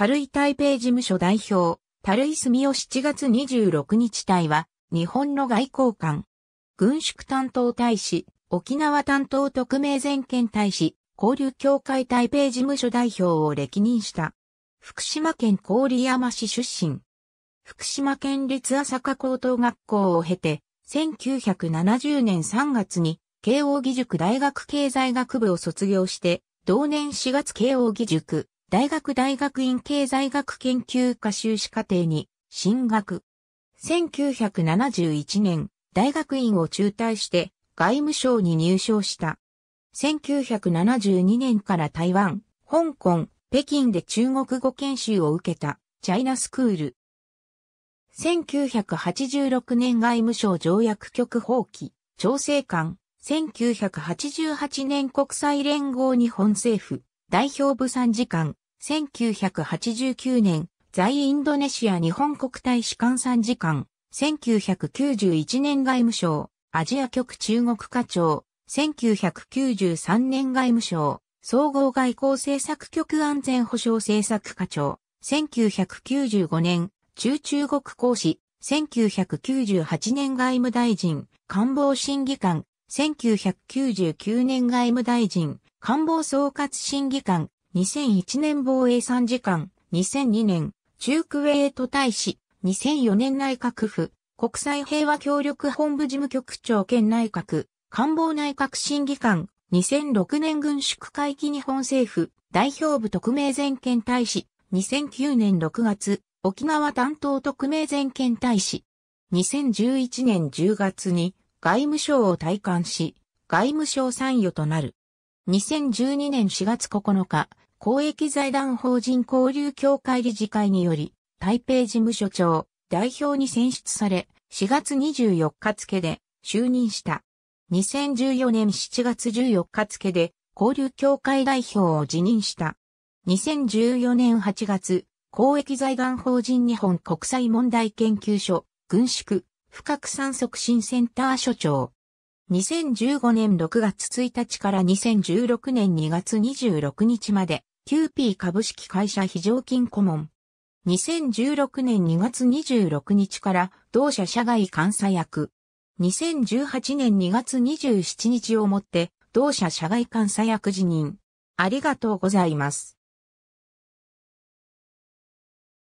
樽イ台北事務所代表、樽井住吉7月26日隊は、日本の外交官、軍縮担当大使、沖縄担当特命全権大使、交流協会台北事務所代表を歴任した。福島県郡山市出身。福島県立朝霞高等学校を経て、1970年3月に慶応義塾大学経済学部を卒業して、同年4月慶応義塾大学大学院経済学研究科修士課程に進学。1971年、大学院を中退して外務省に入省した。1972年から台湾、香港、北京で中国語研修を受けたチャイナスクール。1986年外務省条約局法規、調整官、1988年国際連合日本政府、代表部参事官、1989年、在インドネシア日本国大使館参事官、1991年外務省、アジア局中国課長、1993年外務省、総合外交政策局安全保障政策課長、1995年、中中国公使、1998年外務大臣、官房審議官、1999年外務大臣、官房総括審議官、2001年防衛参事官、2002年、中クウェート大使、2004年内閣府、国際平和協力本部事務局長兼内閣、官房内閣審議官、2006年軍縮会議日本政府、代表部特命全権大使、2009年6月、沖縄担当特命全権大使、2011年10月に外務省を退官し、外務省参与となる。2012年4月9日、公益財団法人交流協会理事会により、台北事務所長、代表に選出され、4月24日付で就任した。2014年7月14日付で交流協会代表を辞任した。2014年8月、公益財団法人日本国際問題研究所、軍縮、不拡散促進センター所長、2015年6月1日から2016年2月26日まで、キューピー株式会社非常勤顧問。2016年2月26日から同社社外監査役。2018年2月27日をもって同社社外監査役辞任。ありがとうございます。